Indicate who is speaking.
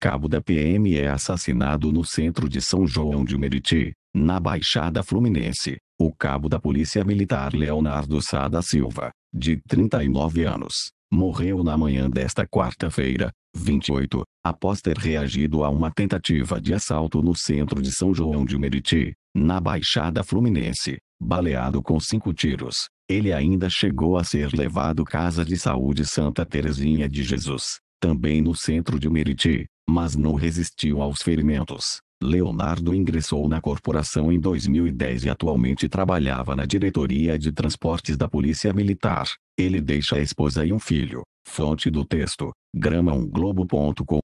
Speaker 1: cabo da PM é assassinado no centro de São João de Meriti, na Baixada Fluminense. O cabo da Polícia Militar Leonardo Sá da Silva, de 39 anos, morreu na manhã desta quarta-feira, 28, após ter reagido a uma tentativa de assalto no centro de São João de Meriti, na Baixada Fluminense, baleado com cinco tiros. Ele ainda chegou a ser levado à Casa de Saúde Santa Terezinha de Jesus, também no centro de Meriti, mas não resistiu aos ferimentos. Leonardo ingressou na corporação em 2010 e atualmente trabalhava na diretoria de transportes da Polícia Militar. Ele deixa a esposa e um filho. Fonte do texto: Grama gramaonglobo.com